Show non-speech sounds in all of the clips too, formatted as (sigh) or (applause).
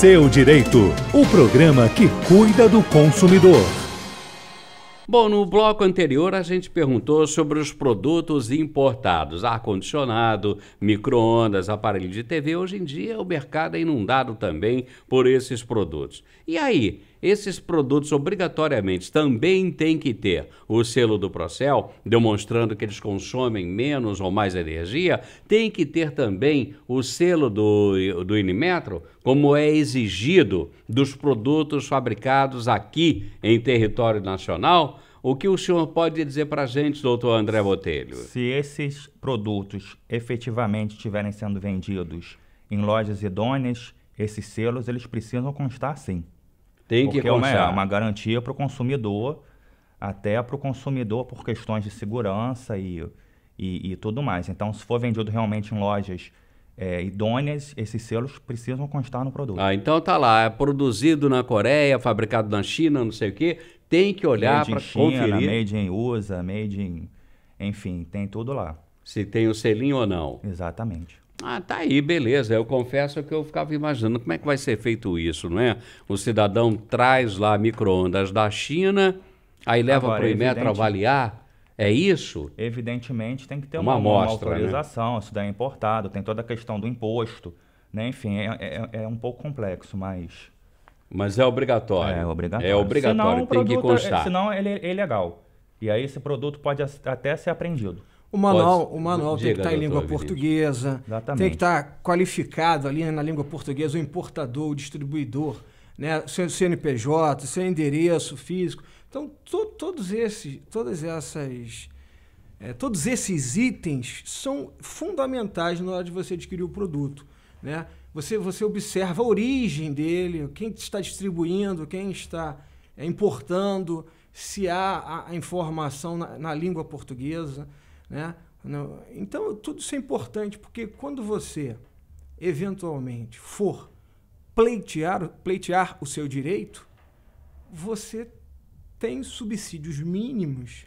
Seu Direito, o programa que cuida do consumidor. Bom, no bloco anterior a gente perguntou sobre os produtos importados, ar-condicionado, micro-ondas, aparelho de TV. Hoje em dia o mercado é inundado também por esses produtos. E aí, esses produtos obrigatoriamente também têm que ter o selo do Procel, demonstrando que eles consomem menos ou mais energia, tem que ter também o selo do, do Inimetro, como é exigido dos produtos fabricados aqui em território nacional, o que o senhor pode dizer para a gente, doutor André Botelho? Se esses produtos efetivamente estiverem sendo vendidos em lojas idôneas, esses selos eles precisam constar sim. Tem que Porque é constar. É uma, uma garantia para o consumidor, até para o consumidor por questões de segurança e, e, e tudo mais. Então, se for vendido realmente em lojas é, idôneas, esses selos precisam constar no produto. Ah, então tá lá, é produzido na Coreia, fabricado na China, não sei o quê, tem que olhar para conferir. Made in USA, made in... Enfim, tem tudo lá. Se tem o selinho ou não. Exatamente. Ah, tá aí, beleza. Eu confesso que eu ficava imaginando como é que vai ser feito isso, não é? O cidadão traz lá micro-ondas da China, aí leva para o Imetro avaliar é isso? Evidentemente tem que ter uma, uma, amostra, uma né? autorização, né? isso daí é importado, tem toda a questão do imposto, né? Enfim, é, é, é, é um pouco complexo, mas. Mas é obrigatório. É obrigatório. É obrigatório, senão, tem que é, constar. É, senão ele é ilegal. E aí esse produto pode até ser apreendido. O manual, Pode, o manual diga, tem que estar tá em língua portuguesa, Exatamente. tem que estar tá qualificado ali né, na língua portuguesa o importador, o distribuidor, né? seu CNPJ, seu endereço físico. Então, to, todos esses, todas essas, é, todos esses itens são fundamentais na hora de você adquirir o produto, né? Você, você observa a origem dele, quem está distribuindo, quem está é, importando, se há a, a informação na, na, língua portuguesa, né? Então, tudo isso é importante, porque quando você, eventualmente, for pleitear, pleitear o seu direito, você tem subsídios mínimos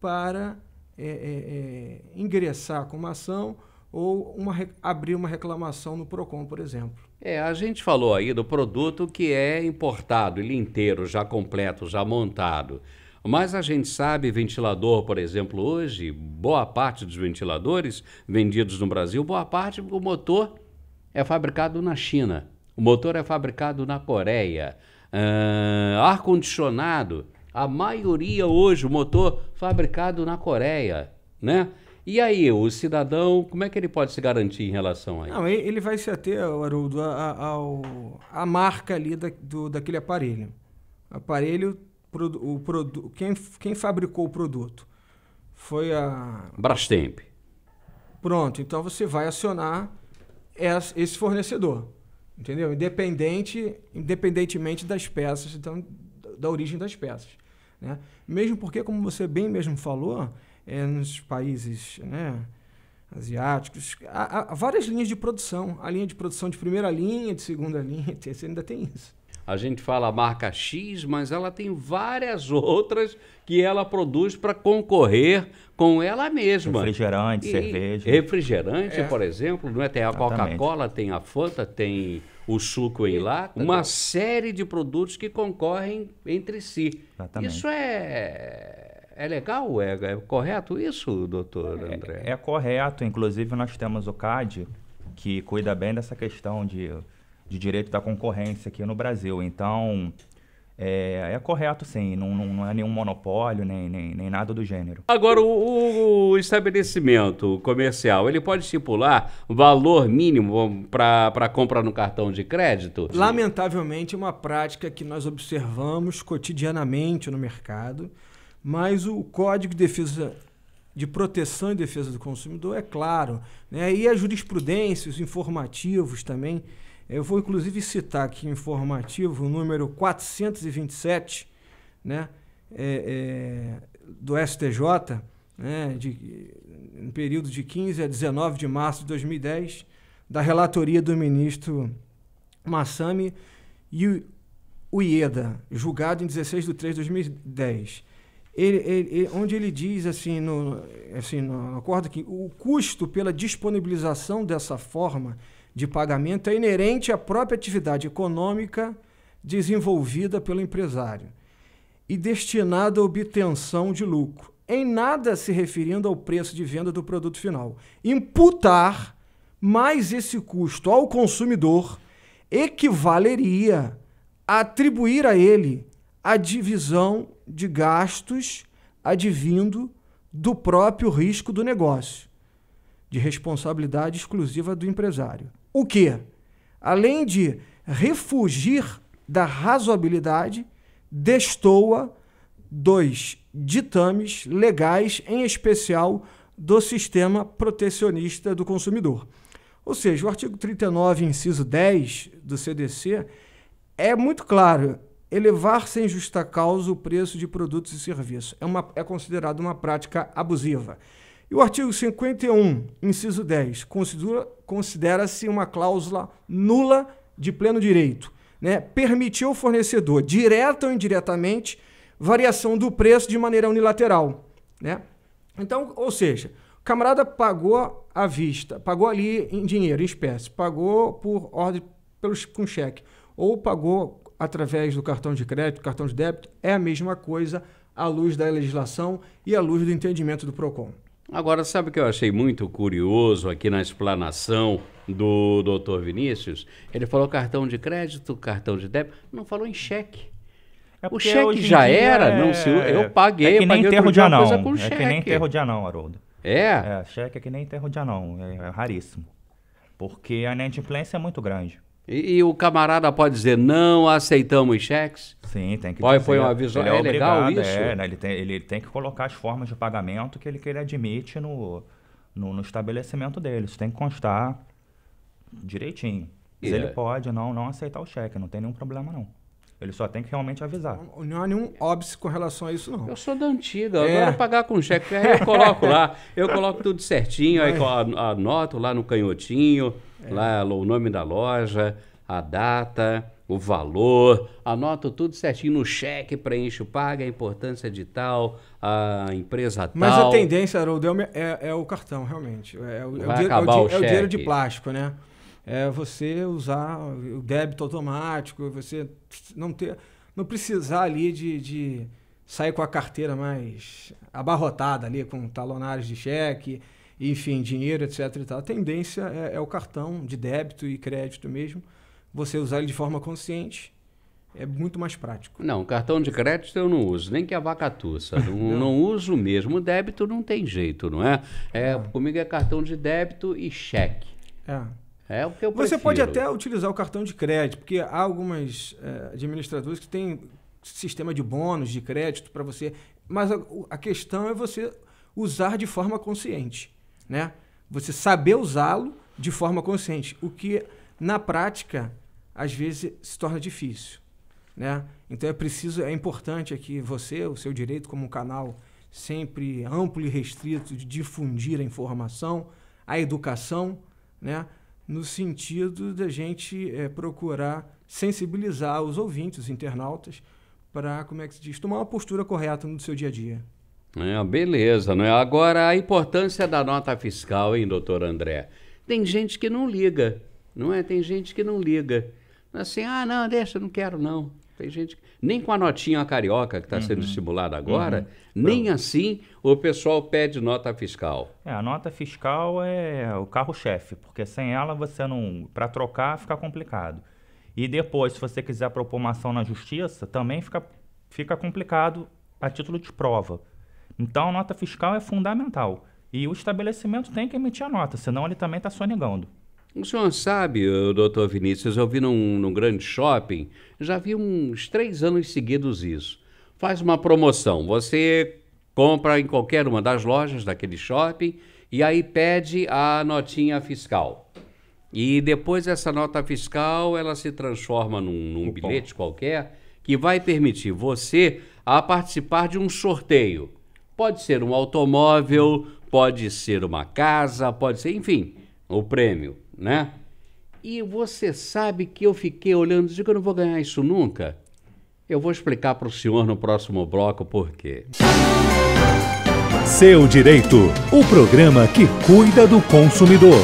para é, é, é, ingressar com uma ação ou uma, abrir uma reclamação no PROCON, por exemplo. É, a gente falou aí do produto que é importado, ele inteiro, já completo, já montado. Mas a gente sabe, ventilador, por exemplo, hoje, boa parte dos ventiladores vendidos no Brasil, boa parte o motor é fabricado na China, o motor é fabricado na Coreia. Uh, ar-condicionado a maioria hoje, o motor fabricado na Coreia, né? E aí, o cidadão, como é que ele pode se garantir em relação a isso? Não, ele vai se ater, Haroldo, à marca ali da, do, daquele aparelho. Aparelho, o, o, quem, quem fabricou o produto foi a... Brastemp. Pronto, então você vai acionar esse fornecedor, entendeu? Independente, independentemente das peças, então, da origem das peças. Né? Mesmo porque, como você bem mesmo falou, é, nos países né, asiáticos, há, há várias linhas de produção. A linha de produção de primeira linha, de segunda (laughs) linha, você ainda tem isso. A gente fala a marca X, mas ela tem várias (laughs) outras que ela produz para concorrer com ela mesma. Refrigerante, e, cerveja. Refrigerante, é. por exemplo, não é? tem a Coca-Cola, tem a Fanta, tem o suco em lá, uma série de produtos que concorrem entre si. Exatamente. Isso é é legal? É, é correto isso, doutor é, André? é correto. Inclusive, nós temos o CAD, que cuida bem dessa questão de de direito da concorrência aqui no Brasil. Então, é, é correto sim, não, não, não, é nenhum monopólio, nem, nem, nem nada do gênero. Agora, o, o estabelecimento comercial, ele pode estipular valor mínimo para compra no cartão de crédito? Lamentavelmente, é uma prática que nós observamos cotidianamente no mercado, mas o Código de Defesa de proteção e defesa do consumidor, é claro. Né? E a jurisprudência, os informativos também, eu vou inclusive citar aqui informativo o número 427 né, é, é, do STJ, né, de, no período de 15 a 19 de março de 2010, da relatoria do ministro Massami e Ueda, julgado em 16 de 3 de 2010. Ele, ele, onde ele diz assim no, assim no acordo que o custo pela disponibilização dessa forma de pagamento é inerente à própria atividade econômica desenvolvida pelo empresário e destinada à obtenção de lucro, em nada se referindo ao preço de venda do produto final. Imputar mais esse custo ao consumidor equivaleria a atribuir a ele a divisão de gastos advindo do próprio risco do negócio, de responsabilidade exclusiva do empresário o que, além de refugir da razoabilidade, destoa dos ditames legais, em especial do sistema protecionista do consumidor. Ou seja, o artigo 39, inciso 10 do CDC é muito claro. Elevar sem justa causa o preço de produtos e serviços é, uma, é considerado uma prática abusiva. E o artigo 51, inciso 10, considera-se uma cláusula nula de pleno direito. Né? Permitiu ao fornecedor, direta ou indiretamente, variação do preço de maneira unilateral. Né? Então, ou seja, o camarada pagou à vista, pagou ali em dinheiro, em espécie, pagou por ordem pelos, com cheque, ou pagou através do cartão de crédito, cartão de débito, é a mesma coisa à luz da legislação e à luz do entendimento do PROCON. Agora, sabe o que eu achei muito curioso aqui na explanação do doutor Vinícius? Ele falou cartão de crédito, cartão de débito, não falou em cheque. É o cheque já era, é... não se eu é paguei, é que nem eu paguei enterro de anão. é cheque. que nem enterro de anão, Haroldo. É? É, cheque é que nem enterro de anão, é, é raríssimo. Porque a inadimplência é muito grande. E, e, o camarada pode dizer, não aceitamos cheques? Sim, tem que pode dizer. Foi um aviso é, é obrigado, legal isso? É, né? ele, tem, ele tem que colocar as formas de pagamento que ele, que ele admite no, no, no estabelecimento dele. Isso tem que constar direitinho. Mas ele é pode não, não aceitar o cheque, não tem nenhum problema não. Ele só tem que realmente avisar. Não, não há nenhum óbice com relação a isso, não. Eu sou da antiga. É. Agora pagar com cheque, eu coloco lá. Eu coloco tudo certinho, Mas... aí anoto lá no canhotinho, é. lá o nome da loja, a data, o valor. Anoto tudo certinho no cheque, preencho, paga, a importância de tal, a empresa tal. Mas a tendência, Haroldo, é, é, é, o cartão, realmente. É, é Vai é o, acabar é o, o, o dinheiro de plástico, né? é você usar o débito automático, você não ter, não precisar ali de, de sair com a carteira mais abarrotada ali, com talonários de cheque, enfim, dinheiro, etc. E tal. A tendência é, é o cartão de débito e crédito mesmo, você usar ele de forma consciente é muito mais prático. Não, cartão de crédito eu não uso, nem que a vaca tussa. Não, (laughs) não. não uso mesmo. O débito não tem jeito, não é? é, é. Comigo é cartão de débito e cheque. É. É o que eu prefiro. Você pode até utilizar o cartão de crédito, porque há algumas é, administradoras que têm sistema de bônus, de crédito para você. Mas a, a, questão é você usar de forma consciente, né? Você saber usá-lo de forma consciente, o que na prática às vezes se torna difícil, né? Então é preciso, é importante aqui você, o seu direito como um canal sempre amplo e restrito de difundir a informação, a educação, né? no sentido da gente é, procurar sensibilizar os ouvintes, os internautas, para, como é que se diz, tomar uma postura correta no seu dia a dia. É, beleza, não é? Agora, a importância da nota fiscal, hein, doutor André? Tem gente que não liga, não é? Tem gente que não liga. Assim, ah, não, deixa, não quero não. Tem gente nem com a notinha carioca que está uhum. sendo estimulada agora, uhum. nem Pronto. assim o pessoal pede nota fiscal. É, a nota fiscal é o carro-chefe, porque sem ela você não. Para trocar fica complicado. E depois, se você quiser propor uma ação na justiça, também fica, fica complicado a título de prova. Então a nota fiscal é fundamental. E o estabelecimento tem que emitir a nota, senão ele também está sonegando. O senhor sabe, doutor Vinícius, eu vi num, num grande shopping, já vi uns três anos seguidos isso. Faz uma promoção, você compra em qualquer uma das lojas daquele shopping e aí pede a notinha fiscal. E depois essa nota fiscal, ela se transforma num, num bilhete qualquer que vai permitir você a participar de um sorteio. Pode ser um automóvel, pode ser uma casa, pode ser, enfim, o prêmio né? E você sabe que eu fiquei olhando e que eu não vou ganhar isso nunca. Eu vou explicar para o senhor no próximo bloco por quê. Seu Direito, o programa que cuida do consumidor.